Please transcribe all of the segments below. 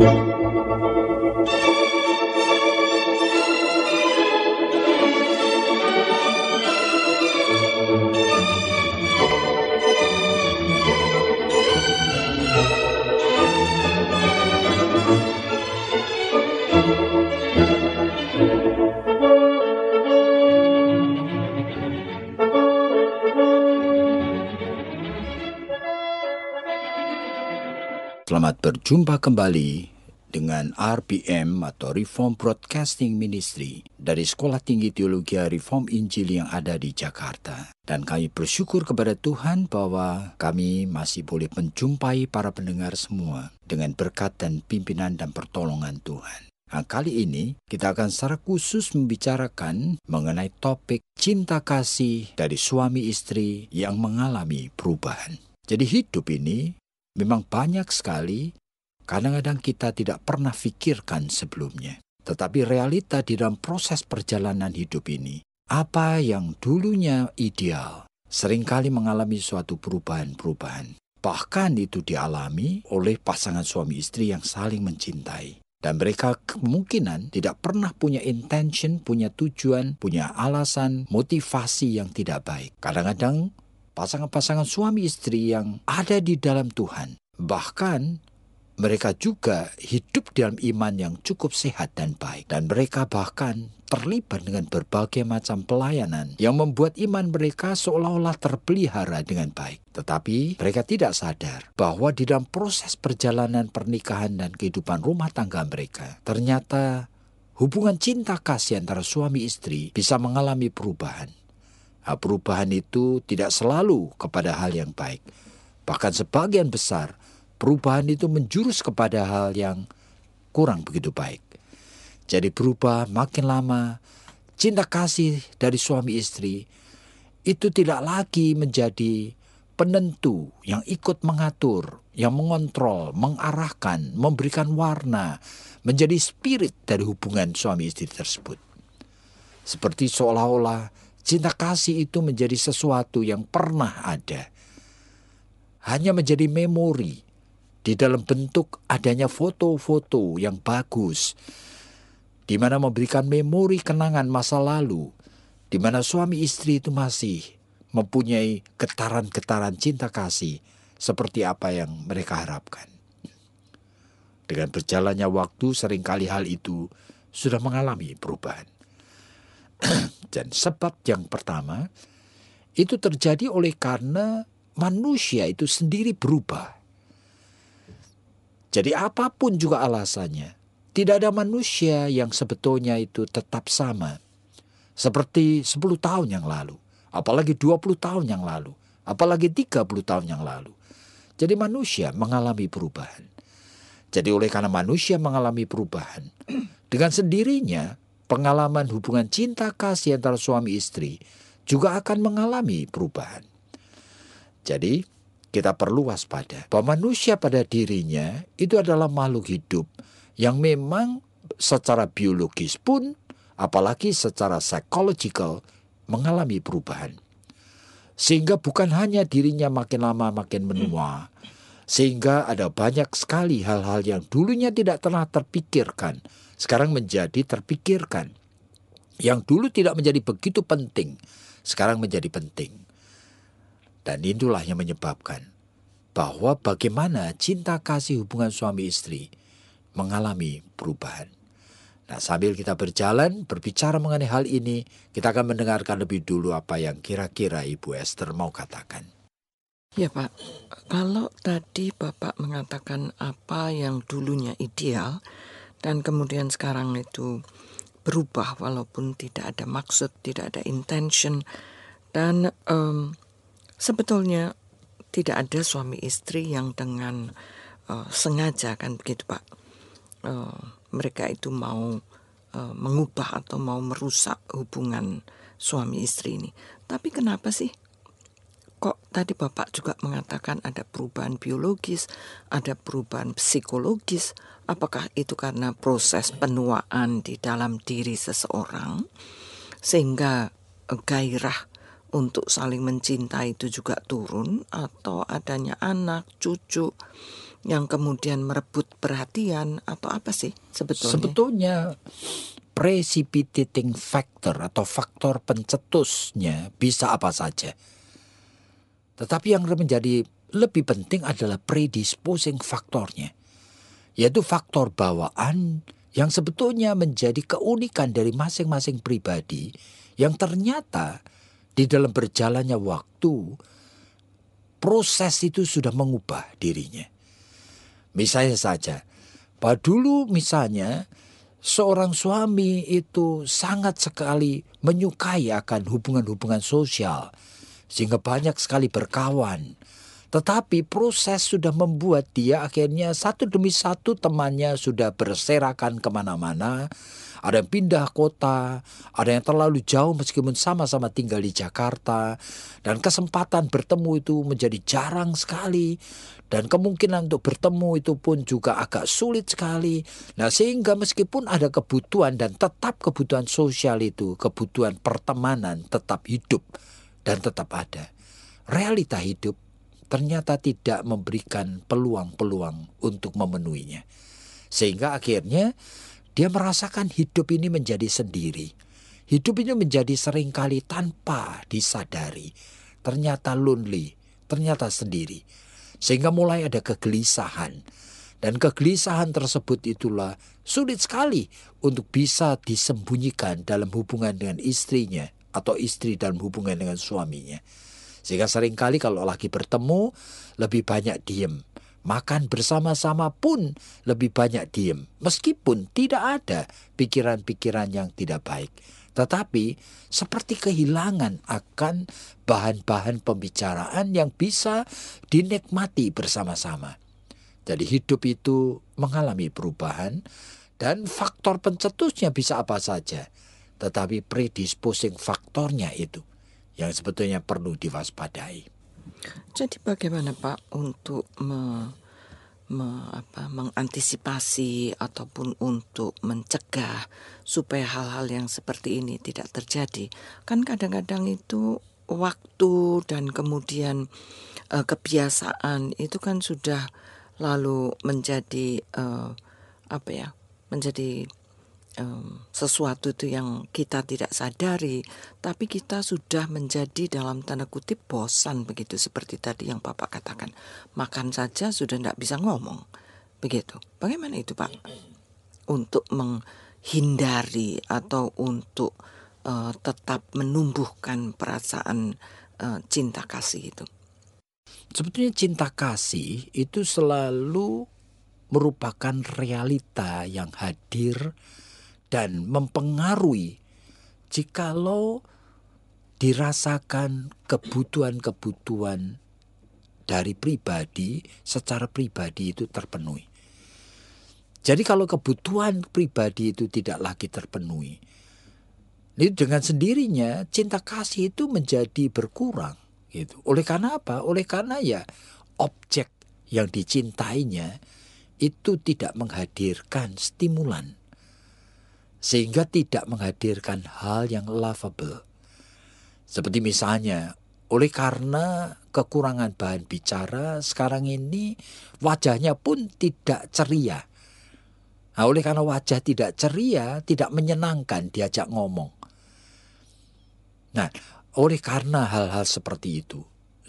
Música berjumpa kembali dengan RPM atau Reform Broadcasting Ministry dari Sekolah Tinggi Teologi Reform Injil yang ada di Jakarta. Dan kami bersyukur kepada Tuhan bahwa kami masih boleh menjumpai para pendengar semua dengan berkat dan pimpinan dan pertolongan Tuhan. Nah, kali ini kita akan secara khusus membicarakan mengenai topik cinta kasih dari suami istri yang mengalami perubahan. Jadi hidup ini memang banyak sekali kadang-kadang kita tidak pernah pikirkan sebelumnya. Tetapi realita di dalam proses perjalanan hidup ini, apa yang dulunya ideal, seringkali mengalami suatu perubahan-perubahan. Bahkan itu dialami oleh pasangan suami istri yang saling mencintai. Dan mereka kemungkinan tidak pernah punya intention, punya tujuan, punya alasan, motivasi yang tidak baik. Kadang-kadang pasangan-pasangan suami istri yang ada di dalam Tuhan, bahkan mereka juga hidup dalam iman yang cukup sehat dan baik, dan mereka bahkan terlibat dengan berbagai macam pelayanan yang membuat iman mereka seolah-olah terpelihara dengan baik. Tetapi mereka tidak sadar bahwa di dalam proses perjalanan pernikahan dan kehidupan rumah tangga mereka, ternyata hubungan cinta kasih antara suami istri bisa mengalami perubahan. Nah, perubahan itu tidak selalu kepada hal yang baik, bahkan sebagian besar perubahan itu menjurus kepada hal yang kurang begitu baik. Jadi berubah makin lama, cinta kasih dari suami istri itu tidak lagi menjadi penentu yang ikut mengatur, yang mengontrol, mengarahkan, memberikan warna, menjadi spirit dari hubungan suami istri tersebut. Seperti seolah-olah cinta kasih itu menjadi sesuatu yang pernah ada. Hanya menjadi memori, di dalam bentuk adanya foto-foto yang bagus, di mana memberikan memori kenangan masa lalu, di mana suami istri itu masih mempunyai getaran-getaran cinta kasih seperti apa yang mereka harapkan. Dengan berjalannya waktu, seringkali hal itu sudah mengalami perubahan. Dan sebab yang pertama, itu terjadi oleh karena manusia itu sendiri berubah jadi apapun juga alasannya, tidak ada manusia yang sebetulnya itu tetap sama. Seperti 10 tahun yang lalu, apalagi 20 tahun yang lalu, apalagi 30 tahun yang lalu. Jadi manusia mengalami perubahan. Jadi oleh karena manusia mengalami perubahan, dengan sendirinya pengalaman hubungan cinta kasih antara suami istri juga akan mengalami perubahan. Jadi kita perlu waspada. Bahwa manusia pada dirinya itu adalah makhluk hidup yang memang secara biologis pun apalagi secara psychological mengalami perubahan. Sehingga bukan hanya dirinya makin lama makin menua, sehingga ada banyak sekali hal-hal yang dulunya tidak pernah terpikirkan, sekarang menjadi terpikirkan. Yang dulu tidak menjadi begitu penting, sekarang menjadi penting. Dan itulah yang menyebabkan bahwa bagaimana cinta kasih hubungan suami istri mengalami perubahan. Nah, sambil kita berjalan berbicara mengenai hal ini, kita akan mendengarkan lebih dulu apa yang kira-kira Ibu Esther mau katakan. Ya, Pak. Kalau tadi Bapak mengatakan apa yang dulunya ideal dan kemudian sekarang itu berubah walaupun tidak ada maksud, tidak ada intention dan um, Sebetulnya tidak ada suami istri yang dengan uh, sengaja kan begitu Pak. Uh, mereka itu mau uh, mengubah atau mau merusak hubungan suami istri ini. Tapi kenapa sih? Kok tadi Bapak juga mengatakan ada perubahan biologis, ada perubahan psikologis. Apakah itu karena proses penuaan di dalam diri seseorang sehingga gairah untuk saling mencintai itu juga turun atau adanya anak, cucu yang kemudian merebut perhatian atau apa sih sebetulnya? Sebetulnya precipitating factor atau faktor pencetusnya bisa apa saja. Tetapi yang menjadi lebih penting adalah predisposing faktornya. Yaitu faktor bawaan yang sebetulnya menjadi keunikan dari masing-masing pribadi yang ternyata di dalam berjalannya waktu, proses itu sudah mengubah dirinya. Misalnya saja, pada dulu misalnya seorang suami itu sangat sekali menyukai akan hubungan-hubungan sosial sehingga banyak sekali berkawan. Tetapi proses sudah membuat dia akhirnya satu demi satu temannya sudah berserakan kemana-mana ada yang pindah kota, ada yang terlalu jauh meskipun sama-sama tinggal di Jakarta. Dan kesempatan bertemu itu menjadi jarang sekali dan kemungkinan untuk bertemu itu pun juga agak sulit sekali. Nah, sehingga meskipun ada kebutuhan dan tetap kebutuhan sosial itu, kebutuhan pertemanan tetap hidup dan tetap ada. Realita hidup ternyata tidak memberikan peluang-peluang untuk memenuhinya. Sehingga akhirnya dia merasakan hidup ini menjadi sendiri. Hidup ini menjadi seringkali tanpa disadari. Ternyata lonely, ternyata sendiri. Sehingga mulai ada kegelisahan. Dan kegelisahan tersebut itulah sulit sekali untuk bisa disembunyikan dalam hubungan dengan istrinya atau istri dalam hubungan dengan suaminya. Sehingga seringkali kalau lagi bertemu lebih banyak diem makan bersama-sama pun lebih banyak diem. Meskipun tidak ada pikiran-pikiran yang tidak baik. Tetapi seperti kehilangan akan bahan-bahan pembicaraan yang bisa dinikmati bersama-sama. Jadi hidup itu mengalami perubahan dan faktor pencetusnya bisa apa saja. Tetapi predisposing faktornya itu yang sebetulnya perlu diwaspadai. Jadi bagaimana Pak untuk me, me, apa, mengantisipasi ataupun untuk mencegah supaya hal-hal yang seperti ini tidak terjadi? Kan kadang-kadang itu waktu dan kemudian e, kebiasaan itu kan sudah lalu menjadi e, apa ya? Menjadi um, sesuatu itu yang kita tidak sadari, tapi kita sudah menjadi dalam tanda kutip bosan begitu seperti tadi yang Bapak katakan. Makan saja sudah tidak bisa ngomong. Begitu. Bagaimana itu, Pak? Untuk menghindari atau untuk uh, tetap menumbuhkan perasaan uh, cinta kasih itu. Sebetulnya cinta kasih itu selalu merupakan realita yang hadir dan mempengaruhi jikalau dirasakan kebutuhan-kebutuhan dari pribadi secara pribadi itu terpenuhi. Jadi kalau kebutuhan pribadi itu tidak lagi terpenuhi, itu dengan sendirinya cinta kasih itu menjadi berkurang gitu. Oleh karena apa? Oleh karena ya objek yang dicintainya itu tidak menghadirkan stimulan sehingga tidak menghadirkan hal yang lovable. Seperti misalnya, oleh karena kekurangan bahan bicara sekarang ini wajahnya pun tidak ceria. Nah, oleh karena wajah tidak ceria, tidak menyenangkan diajak ngomong. Nah, oleh karena hal-hal seperti itu,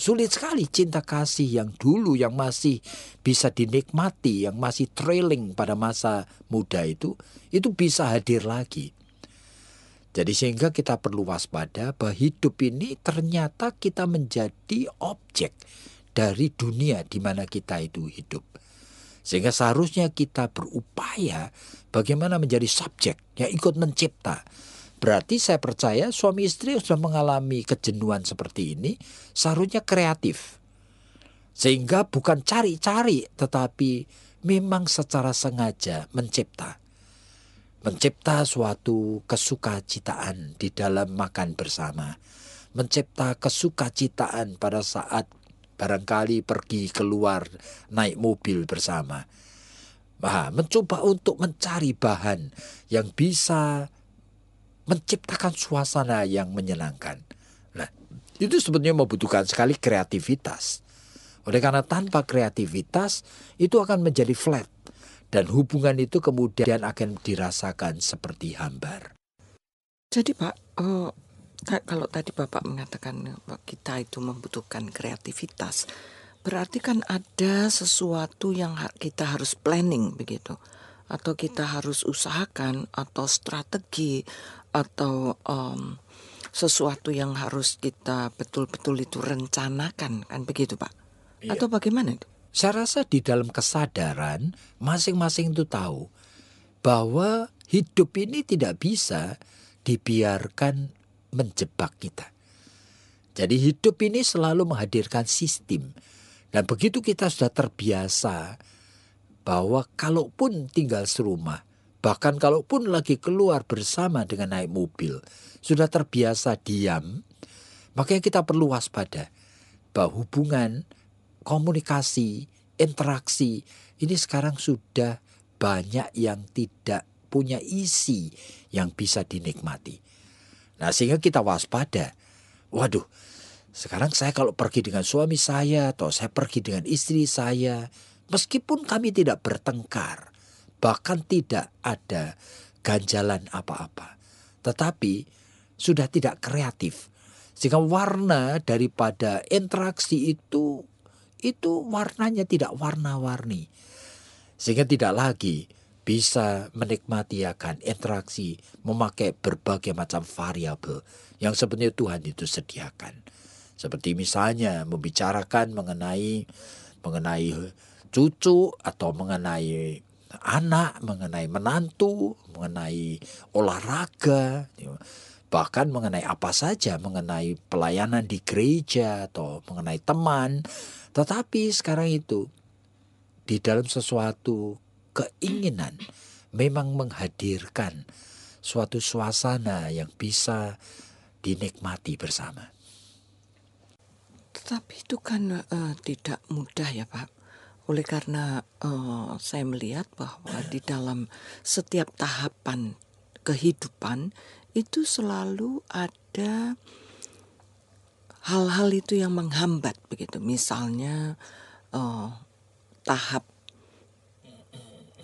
Sulit sekali cinta kasih yang dulu yang masih bisa dinikmati, yang masih trailing pada masa muda itu, itu bisa hadir lagi. Jadi sehingga kita perlu waspada bahwa hidup ini ternyata kita menjadi objek dari dunia di mana kita itu hidup. Sehingga seharusnya kita berupaya bagaimana menjadi subjek yang ikut mencipta Berarti saya percaya suami istri sudah mengalami kejenuhan seperti ini seharusnya kreatif. Sehingga bukan cari-cari tetapi memang secara sengaja mencipta. Mencipta suatu kesukacitaan di dalam makan bersama. Mencipta kesukacitaan pada saat barangkali pergi keluar naik mobil bersama. Nah, mencoba untuk mencari bahan yang bisa menciptakan suasana yang menyenangkan. Nah, itu sebetulnya membutuhkan sekali kreativitas. Oleh karena tanpa kreativitas itu akan menjadi flat dan hubungan itu kemudian akan dirasakan seperti hambar. Jadi Pak, uh, kalau tadi Bapak mengatakan kita itu membutuhkan kreativitas, berarti kan ada sesuatu yang kita harus planning begitu atau kita harus usahakan atau strategi atau um, sesuatu yang harus kita betul-betul itu rencanakan kan begitu Pak? Iya. Atau bagaimana itu? Saya rasa di dalam kesadaran masing-masing itu tahu bahwa hidup ini tidak bisa dibiarkan menjebak kita. Jadi hidup ini selalu menghadirkan sistem. Dan begitu kita sudah terbiasa bahwa kalaupun tinggal serumah, Bahkan kalaupun lagi keluar bersama dengan naik mobil, sudah terbiasa diam, makanya kita perlu waspada bahwa hubungan, komunikasi, interaksi ini sekarang sudah banyak yang tidak punya isi yang bisa dinikmati. Nah, sehingga kita waspada. Waduh, sekarang saya kalau pergi dengan suami saya atau saya pergi dengan istri saya, meskipun kami tidak bertengkar, bahkan tidak ada ganjalan apa-apa. Tetapi sudah tidak kreatif. Sehingga warna daripada interaksi itu itu warnanya tidak warna-warni. Sehingga tidak lagi bisa menikmati akan interaksi memakai berbagai macam variabel yang sebenarnya Tuhan itu sediakan. Seperti misalnya membicarakan mengenai mengenai cucu atau mengenai anak, mengenai menantu, mengenai olahraga, ya. bahkan mengenai apa saja, mengenai pelayanan di gereja atau mengenai teman. Tetapi sekarang itu di dalam sesuatu keinginan memang menghadirkan suatu suasana yang bisa dinikmati bersama. Tetapi itu kan uh, tidak mudah ya Pak oleh karena uh, saya melihat bahwa di dalam setiap tahapan kehidupan itu selalu ada hal-hal itu yang menghambat begitu. Misalnya uh, tahap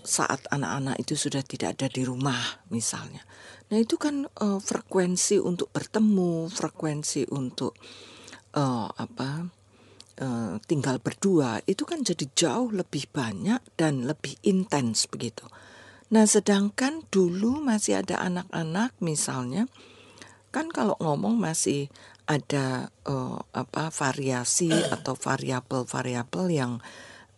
saat anak-anak itu sudah tidak ada di rumah misalnya. Nah itu kan uh, frekuensi untuk bertemu, frekuensi untuk uh, apa Eh, tinggal berdua itu kan jadi jauh lebih banyak dan lebih intens begitu. Nah, sedangkan dulu masih ada anak-anak misalnya kan kalau ngomong masih ada uh, apa variasi atau variabel-variabel yang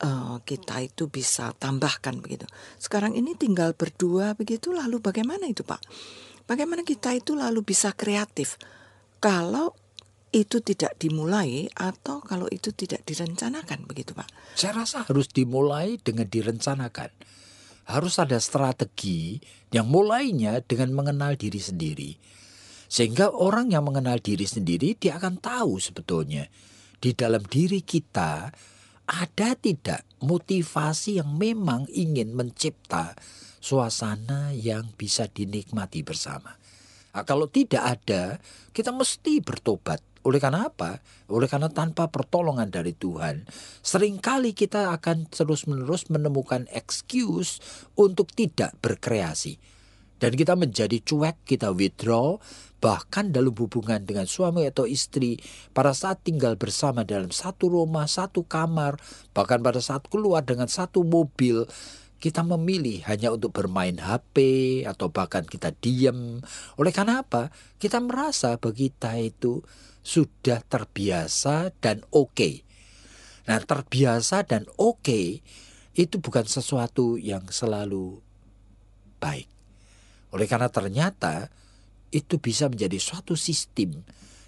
uh, kita itu bisa tambahkan begitu. Sekarang ini tinggal berdua begitu lalu bagaimana itu Pak? Bagaimana kita itu lalu bisa kreatif kalau itu tidak dimulai atau kalau itu tidak direncanakan begitu Pak? Saya rasa harus dimulai dengan direncanakan. Harus ada strategi yang mulainya dengan mengenal diri sendiri. Sehingga orang yang mengenal diri sendiri dia akan tahu sebetulnya di dalam diri kita ada tidak motivasi yang memang ingin mencipta suasana yang bisa dinikmati bersama. Nah, kalau tidak ada, kita mesti bertobat. Oleh karena apa? Oleh karena tanpa pertolongan dari Tuhan, seringkali kita akan terus-menerus menemukan excuse untuk tidak berkreasi. Dan kita menjadi cuek, kita withdraw, bahkan dalam hubungan dengan suami atau istri, pada saat tinggal bersama dalam satu rumah, satu kamar, bahkan pada saat keluar dengan satu mobil, kita memilih hanya untuk bermain HP atau bahkan kita diam. Oleh karena apa? Kita merasa bagi kita itu sudah terbiasa dan oke. Okay. Nah, terbiasa dan oke okay, itu bukan sesuatu yang selalu baik. Oleh karena ternyata itu bisa menjadi suatu sistem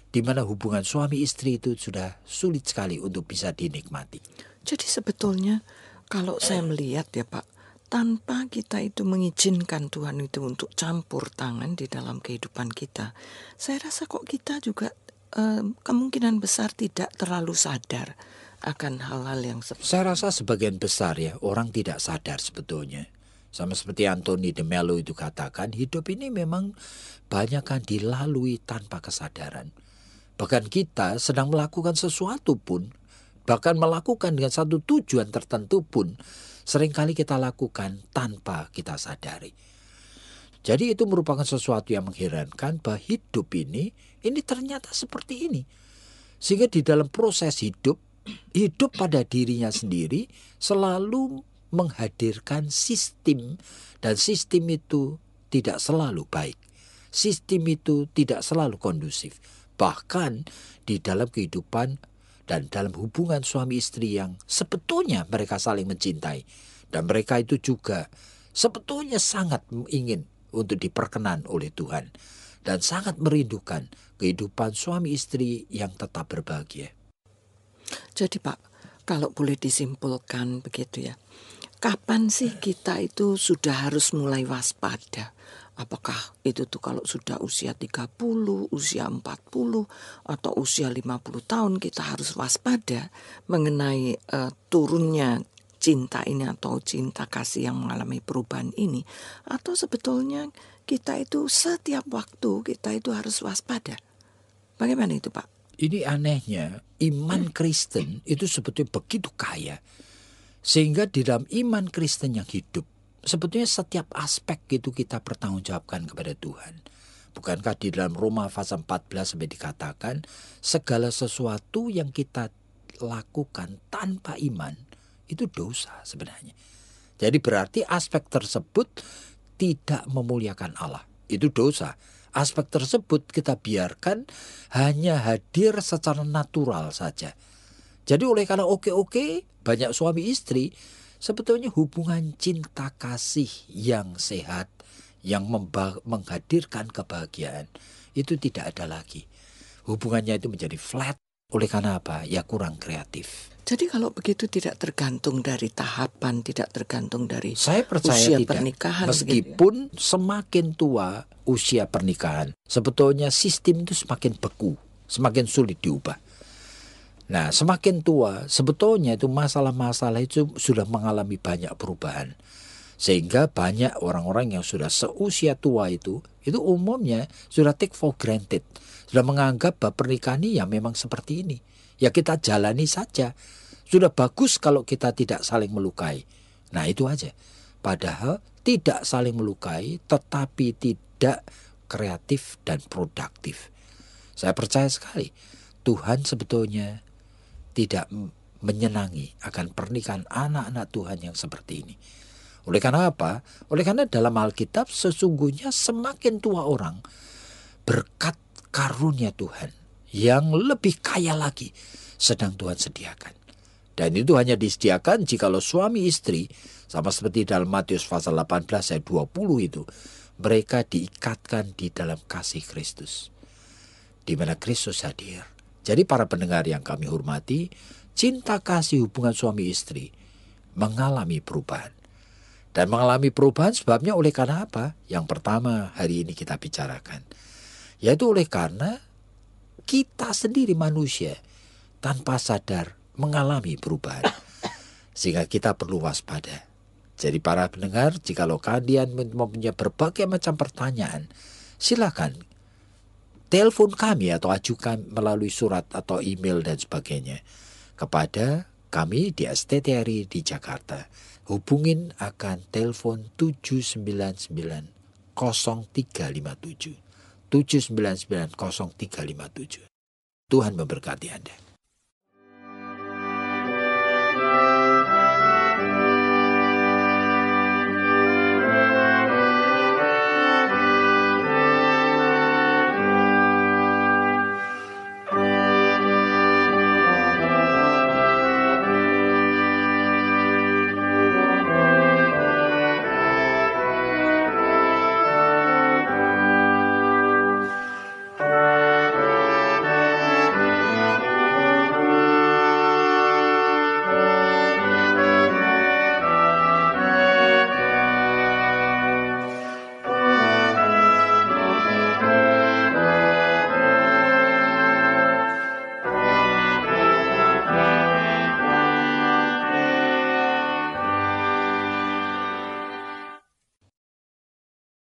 di mana hubungan suami istri itu sudah sulit sekali untuk bisa dinikmati. Jadi sebetulnya kalau saya melihat ya Pak, tanpa kita itu mengizinkan Tuhan itu untuk campur tangan di dalam kehidupan kita, saya rasa kok kita juga eh, kemungkinan besar tidak terlalu sadar akan hal-hal yang seperti. Saya rasa sebagian besar ya orang tidak sadar sebetulnya. Sama seperti Anthony de Mello itu katakan, hidup ini memang banyak dilalui tanpa kesadaran. Bahkan kita sedang melakukan sesuatu pun, bahkan melakukan dengan satu tujuan tertentu pun seringkali kita lakukan tanpa kita sadari. Jadi itu merupakan sesuatu yang mengherankan bahwa hidup ini ini ternyata seperti ini. Sehingga di dalam proses hidup, hidup pada dirinya sendiri selalu menghadirkan sistem dan sistem itu tidak selalu baik. Sistem itu tidak selalu kondusif. Bahkan di dalam kehidupan dan dalam hubungan suami istri yang sebetulnya mereka saling mencintai dan mereka itu juga sebetulnya sangat ingin untuk diperkenan oleh Tuhan dan sangat merindukan kehidupan suami istri yang tetap berbahagia. Jadi Pak, kalau boleh disimpulkan begitu ya. Kapan sih kita itu sudah harus mulai waspada? Apakah itu tuh kalau sudah usia 30, usia 40 atau usia 50 tahun kita harus waspada mengenai uh, turunnya cinta ini atau cinta kasih yang mengalami perubahan ini atau sebetulnya kita itu setiap waktu kita itu harus waspada. Bagaimana itu, Pak? Ini anehnya, iman hmm. Kristen itu sebetulnya begitu kaya sehingga di dalam iman Kristen yang hidup sebetulnya setiap aspek itu kita pertanggungjawabkan kepada Tuhan. Bukankah di dalam Roma pasal 14 sampai dikatakan segala sesuatu yang kita lakukan tanpa iman itu dosa sebenarnya. Jadi berarti aspek tersebut tidak memuliakan Allah. Itu dosa. Aspek tersebut kita biarkan hanya hadir secara natural saja. Jadi oleh karena oke-oke banyak suami istri sebetulnya hubungan cinta kasih yang sehat yang menghadirkan kebahagiaan itu tidak ada lagi. Hubungannya itu menjadi flat oleh karena apa? Ya kurang kreatif. Jadi kalau begitu tidak tergantung dari tahapan, tidak tergantung dari Saya percaya usia tidak. pernikahan. Gitu ya. Meskipun begitu. semakin tua usia pernikahan, sebetulnya sistem itu semakin beku, semakin sulit diubah. Nah, semakin tua, sebetulnya itu masalah-masalah itu sudah mengalami banyak perubahan. Sehingga banyak orang-orang yang sudah seusia tua itu, itu umumnya sudah take for granted. Sudah menganggap bahwa pernikahan ini ya memang seperti ini. Ya kita jalani saja. Sudah bagus kalau kita tidak saling melukai. Nah itu aja. Padahal tidak saling melukai tetapi tidak kreatif dan produktif. Saya percaya sekali Tuhan sebetulnya tidak menyenangi akan pernikahan anak-anak Tuhan yang seperti ini. Oleh karena apa? Oleh karena dalam Alkitab sesungguhnya semakin tua orang berkat karunia Tuhan yang lebih kaya lagi sedang Tuhan sediakan. Dan itu hanya disediakan jika lo suami istri sama seperti dalam Matius pasal 18 ayat 20 itu mereka diikatkan di dalam kasih Kristus. Di mana Kristus hadir jadi para pendengar yang kami hormati, cinta kasih hubungan suami istri mengalami perubahan. Dan mengalami perubahan sebabnya oleh karena apa? Yang pertama hari ini kita bicarakan. Yaitu oleh karena kita sendiri manusia tanpa sadar mengalami perubahan. Sehingga kita perlu waspada. Jadi para pendengar, jika lo kalian mempunyai berbagai macam pertanyaan, silakan telepon kami atau ajukan melalui surat atau email dan sebagainya kepada kami di STTRI di Jakarta. Hubungin akan telepon 799 0357. 799 0357. Tuhan memberkati Anda.